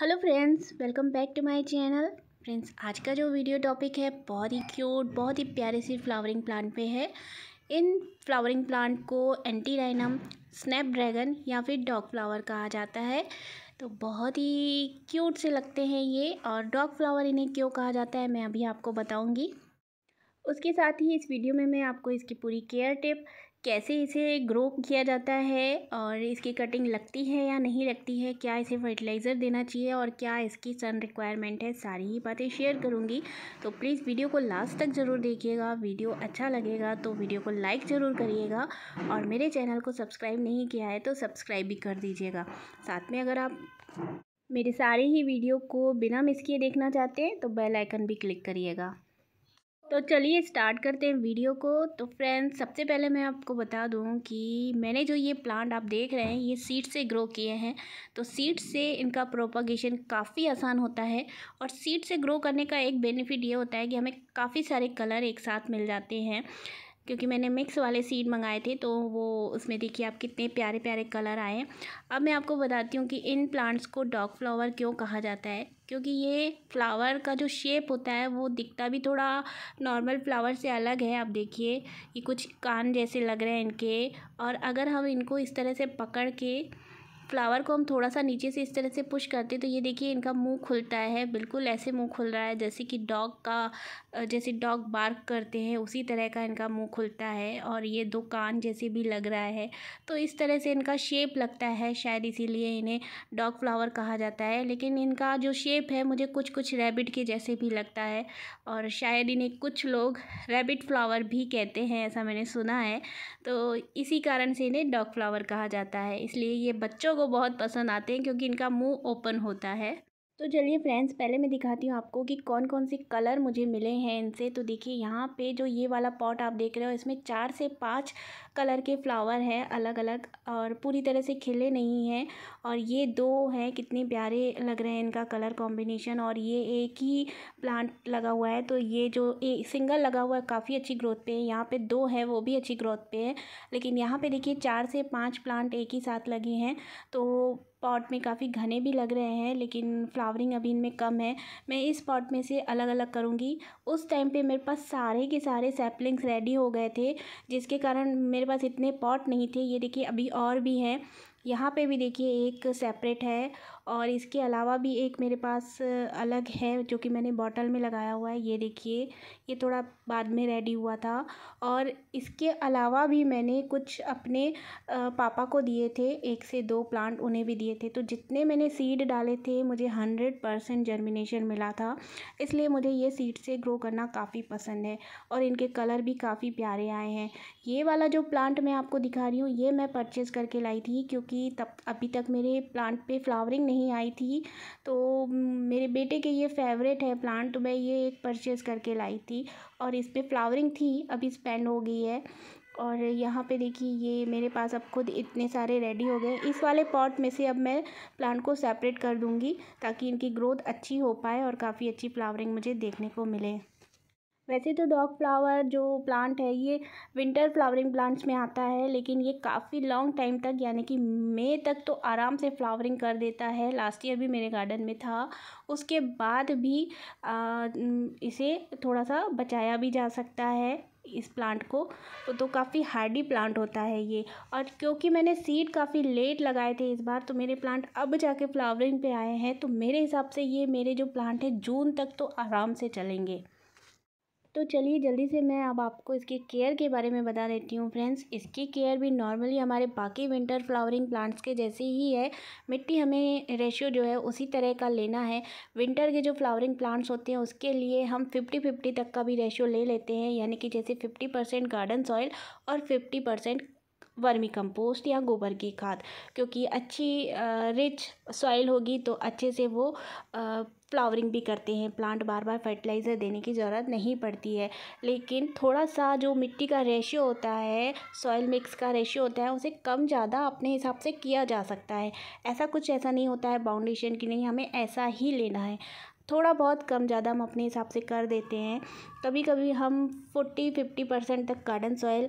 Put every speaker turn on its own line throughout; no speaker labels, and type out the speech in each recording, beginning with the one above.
hello friends welcome back to my channel friends आज का जो वीडियो टॉपिक है बहुत ही क्यूट बहुत ही प्यारे सी फ्लावरिंग प्लांट पे है इन फ्लावरिंग प्लांट को एंटी राइनम स्नैप ड्रैगन या फिर डॉग फ्लावर कहा जाता है तो बहुत ही क्यूट से लगते हैं ये और डॉग फ्लावर इन्हें क्यों कहा जाता है मैं अभी आपको बताऊँगी उसके साथ ही इस वीडियो में मैं आपको इसकी पूरी केयर टिप कैसे इसे ग्रो किया जाता है और इसकी कटिंग लगती है या नहीं लगती है क्या इसे फर्टिलाइज़र देना चाहिए और क्या इसकी सन रिक्वायरमेंट है सारी ही बातें शेयर करूँगी तो प्लीज़ वीडियो को लास्ट तक ज़रूर देखिएगा वीडियो अच्छा लगेगा तो वीडियो को लाइक ज़रूर करिएगा और मेरे चैनल को सब्सक्राइब नहीं किया है तो सब्सक्राइब भी कर दीजिएगा साथ में अगर आप मेरे सारे ही वीडियो को बिना मिस किए देखना चाहते हैं तो बेल आइकन भी क्लिक करिएगा तो चलिए स्टार्ट करते हैं वीडियो को तो फ्रेंड्स सबसे पहले मैं आपको बता दूं कि मैंने जो ये प्लांट आप देख रहे हैं ये सीड से ग्रो किए हैं तो सीड से इनका प्रोपागेशन काफ़ी आसान होता है और सीड से ग्रो करने का एक बेनिफिट ये होता है कि हमें काफ़ी सारे कलर एक साथ मिल जाते हैं क्योंकि मैंने मिक्स वाले सीड मंगाए थे तो वो उसमें देखिए आप कितने प्यारे प्यारे कलर आए हैं अब मैं आपको बताती हूँ कि इन प्लांट्स को डॉग फ्लावर क्यों कहा जाता है क्योंकि ये फ्लावर का जो शेप होता है वो दिखता भी थोड़ा नॉर्मल फ्लावर से अलग है आप देखिए ये कुछ कान जैसे लग रहे हैं इनके और अगर हम इनको इस तरह से पकड़ के फ्लावर को हम थोड़ा सा नीचे से इस तरह से पुश करते हैं तो ये देखिए इनका मुंह खुलता है बिल्कुल ऐसे मुंह खुल रहा है जैसे कि डॉग का जैसे डॉग बार्क करते हैं उसी तरह का इनका मुंह खुलता है और ये दो कान जैसे भी लग रहा है तो इस तरह से इनका शेप लगता है शायद इसीलिए इन्हें डॉग फ्लावर कहा जाता है लेकिन इनका जो शेप है मुझे कुछ कुछ रेबिट के जैसे भी लगता है और शायद इन्हें कुछ लोग रेबिट फ्लावर भी कहते हैं ऐसा मैंने सुना है तो इसी कारण से इन्हें डॉग फ्लावर कहा जाता है इसलिए ये बच्चों वो बहुत पसंद आते हैं क्योंकि इनका मुंह ओपन होता है तो चलिए फ्रेंड्स पहले मैं दिखाती हूँ आपको कि कौन कौन से कलर मुझे मिले हैं इनसे तो देखिए यहाँ पे जो ये वाला पॉट आप देख रहे हो इसमें चार से पाँच कलर के फ्लावर हैं अलग अलग और पूरी तरह से खिले नहीं हैं और ये दो हैं कितने प्यारे लग रहे हैं इनका कलर कॉम्बिनेशन और ये एक ही प्लांट लगा हुआ है तो ये जो एक सिंगल लगा हुआ है काफ़ी अच्छी ग्रोथ पे है यहाँ पे दो है वो भी अच्छी ग्रोथ पे है लेकिन यहाँ पे देखिए चार से पाँच प्लांट एक ही साथ लगे हैं तो पॉट में काफ़ी घने भी लग रहे हैं लेकिन फ्लावरिंग अभी इनमें कम है मैं इस पॉट में से अलग अलग करूँगी उस टाइम पे मेरे पास सारे के सारे सैपलिंग्स रेडी हो गए थे जिसके कारण मेरे मेरे पास इतने पॉट नहीं थे ये देखिए अभी और भी हैं यहाँ पे भी देखिए एक सेपरेट है और इसके अलावा भी एक मेरे पास अलग है जो कि मैंने बॉटल में लगाया हुआ है ये देखिए ये थोड़ा बाद में रेडी हुआ था और इसके अलावा भी मैंने कुछ अपने पापा को दिए थे एक से दो प्लांट उन्हें भी दिए थे तो जितने मैंने सीड डाले थे मुझे हंड्रेड परसेंट जर्मिनेशन मिला था इसलिए मुझे ये सीड से ग्रो करना काफ़ी पसंद है और इनके कलर भी काफ़ी प्यारे आए हैं ये वाला जो प्लांट मैं आपको दिखा रही हूँ ये मैं परचेज़ करके लाई थी क्योंकि क्योंकि तब अभी तक मेरे प्लांट पे फ्लावरिंग नहीं आई थी तो मेरे बेटे के ये फेवरेट है प्लांट तो मैं ये एक परचेज़ करके लाई थी और इस पर फ्लावरिंग थी अभी स्पेंड हो गई है और यहाँ पे देखिए ये मेरे पास अब खुद इतने सारे रेडी हो गए इस वाले पॉट में से अब मैं प्लांट को सेपरेट कर दूँगी ताकि इनकी ग्रोथ अच्छी हो पाए और काफ़ी अच्छी फ्लावरिंग मुझे देखने को मिले वैसे तो डॉग फ्लावर जो प्लांट है ये विंटर फ्लावरिंग प्लांट्स में आता है लेकिन ये काफ़ी लॉन्ग टाइम तक यानी कि मई तक तो आराम से फ्लावरिंग कर देता है लास्ट ईयर भी मेरे गार्डन में था उसके बाद भी आ, इसे थोड़ा सा बचाया भी जा सकता है इस प्लांट को तो काफ़ी हार्डी प्लांट होता है ये और क्योंकि मैंने सीड काफ़ी लेट लगाए थे इस बार तो मेरे प्लांट अब जाके फ्लावरिंग पे आए हैं तो मेरे हिसाब से ये मेरे जो प्लांट है जून तक तो आराम से चलेंगे तो चलिए जल्दी से मैं अब आपको इसके केयर के बारे में बता देती हूँ फ्रेंड्स इसकी केयर भी नॉर्मली हमारे बाकी विंटर फ्लावरिंग प्लांट्स के जैसे ही है मिट्टी हमें रेशियो जो है उसी तरह का लेना है विंटर के जो फ्लावरिंग प्लांट्स होते हैं उसके लिए हम फिफ्टी फिफ्टी तक का भी रेशियो ले लेते हैं यानी कि जैसे फिफ्टी परसेंट गार्डन सॉइल और फिफ्टी परसेंट वर्मी कंपोस्ट या गोबर की खाद क्योंकि अच्छी रिच सॉइल होगी तो अच्छे से वो फ्लावरिंग भी करते हैं प्लांट बार बार फर्टिलाइज़र देने की ज़रूरत नहीं पड़ती है लेकिन थोड़ा सा जो मिट्टी का रेशियो होता है सॉइल मिक्स का रेशियो होता है उसे कम ज़्यादा अपने हिसाब से किया जा सकता है ऐसा कुछ ऐसा नहीं होता है बाउंडेशन की नहीं हमें ऐसा ही लेना है थोड़ा बहुत कम ज़्यादा हम अपने हिसाब से कर देते हैं कभी कभी हम फोर्टी फिफ्टी परसेंट तक garden soil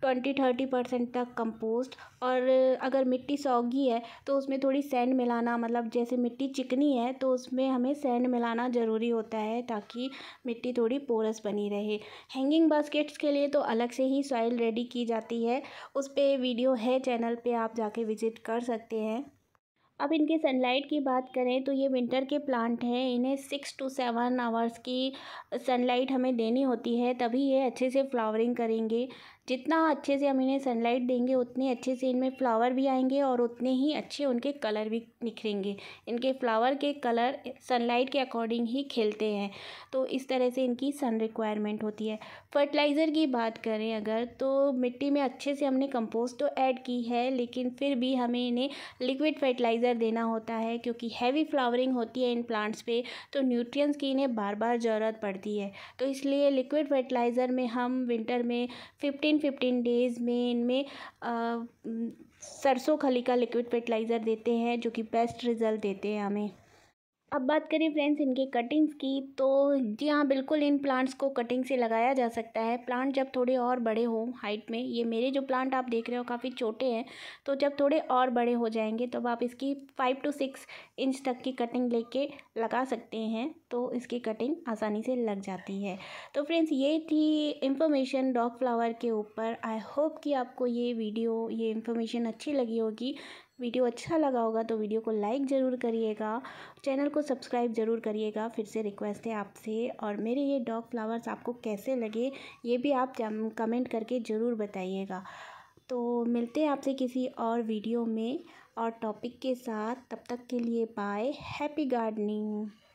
twenty thirty percent तक कंपोस्ट और अगर मिट्टी सौगी है तो उसमें थोड़ी सैंड मिलाना मतलब जैसे मिट्टी चिकनी है तो उसमें हमें सैंड मिलाना ज़रूरी होता है ताकि मिट्टी थोड़ी पोरस बनी रहे हैंगिंग बास्केट्स के लिए तो अलग से ही सॉइल रेडी की जाती है उस पर वीडियो है चैनल पर आप जाके विज़िट कर सकते हैं अब इनके सनलाइट की बात करें तो ये विंटर के प्लांट हैं इन्हें सिक्स टू सेवन आवर्स की सनलाइट हमें देनी होती है तभी ये अच्छे से फ्लावरिंग करेंगे जितना अच्छे से हम इन्हें सनलाइट देंगे उतने अच्छे से इनमें फ्लावर भी आएंगे और उतने ही अच्छे उनके कलर भी निखरेंगे इनके फ्लावर के कलर सनलाइट के अकॉर्डिंग ही खिलते हैं तो इस तरह से इनकी सन रिक्वायरमेंट होती है फर्टिलाइज़र की बात करें अगर तो मिट्टी में अच्छे से हमने कंपोस्ट तो ऐड की है लेकिन फिर भी हमें इन्हें लिक्विड फर्टिलाइज़र देना होता है क्योंकि हैवी फ्लावरिंग होती है इन प्लांट्स पर तो न्यूट्रियस की इन्हें बार बार ज़रूरत पड़ती है तो इसलिए लिक्विड फर्टिलाइज़र में हम विंटर में फिफ्टीन फिफ्टीन डेज़ में इनमें सरसों खली का लिक्विड फर्टिलाइज़र देते हैं जो कि बेस्ट रिज़ल्ट देते हैं हमें अब बात करें फ्रेंड्स इनकी कटिंग्स की तो जी हाँ बिल्कुल इन प्लांट्स को कटिंग से लगाया जा सकता है प्लांट जब थोड़े और बड़े हों हाइट में ये मेरे जो प्लांट आप देख रहे हो काफ़ी छोटे हैं तो जब थोड़े और बड़े हो जाएंगे तब तो आप इसकी फ़ाइव टू सिक्स इंच तक की कटिंग लेके लगा सकते हैं तो इसकी कटिंग आसानी से लग जाती है तो फ्रेंड्स ये थी इंफॉर्मेशन डॉग फ्लावर के ऊपर आई होप कि आपको ये वीडियो ये इन्फॉर्मेशन अच्छी लगी होगी वीडियो अच्छा लगा होगा तो वीडियो को लाइक ज़रूर करिएगा चैनल को सब्सक्राइब ज़रूर करिएगा फिर से रिक्वेस्ट है आपसे और मेरे ये डॉग फ्लावर्स आपको कैसे लगे ये भी आप कमेंट करके ज़रूर बताइएगा तो मिलते हैं आपसे किसी और वीडियो में और टॉपिक के साथ तब तक के लिए बाय हैप्पी गार्डनिंग